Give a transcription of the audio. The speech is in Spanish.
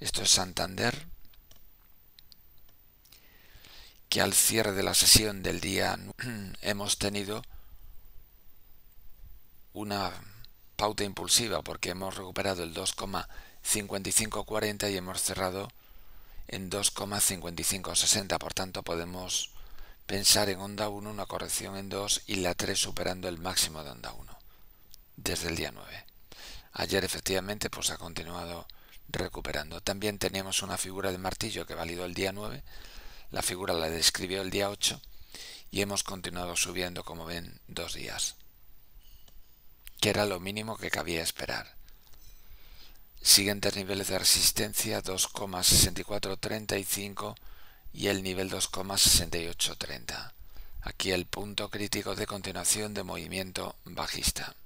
esto es Santander, que al cierre de la sesión del día hemos tenido una pauta impulsiva porque hemos recuperado el 2,5540 y hemos cerrado en 2,5560. Por tanto, podemos pensar en onda 1, una corrección en 2 y la 3 superando el máximo de onda 1 desde el día 9. Ayer efectivamente pues ha continuado recuperando. También teníamos una figura de martillo que validó el día 9, la figura la describió el día 8 y hemos continuado subiendo, como ven, dos días, que era lo mínimo que cabía esperar. Siguientes niveles de resistencia 2,6435 y el nivel 2,6830. Aquí el punto crítico de continuación de movimiento bajista.